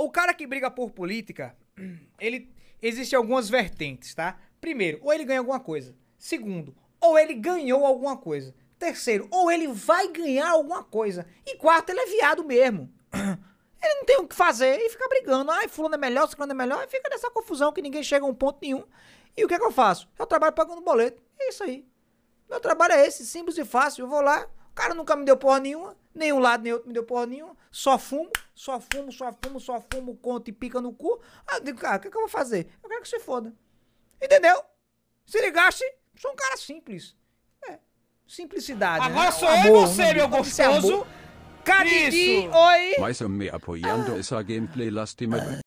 o cara que briga por política, ele existe algumas vertentes, tá? Primeiro, ou ele ganha alguma coisa. Segundo, ou ele ganhou alguma coisa. Terceiro, ou ele vai ganhar alguma coisa. E quarto, ele é viado mesmo. Ele não tem o que fazer e fica brigando. Ai, fulano é melhor, ciclano é melhor. E fica nessa confusão que ninguém chega a um ponto nenhum. E o que é que eu faço? Eu trabalho pagando boleto. É isso aí. Meu trabalho é esse, simples e fácil. Eu vou lá, o cara nunca me deu porra nenhuma. Nenhum lado, nem outro me deu porra nenhuma. Só fumo, só fumo, só fumo, só fumo, conto e pica no cu. Aí ah, eu digo, cara, o que, é que eu vou fazer? Eu quero que você foda. Entendeu? Se ligasse, sou um cara simples. É. Simplicidade. Né? Agora né? sou amor, eu você, meu é gostoso. Cadê? Oi. Mas me apoiando ah. essa gameplay lastima.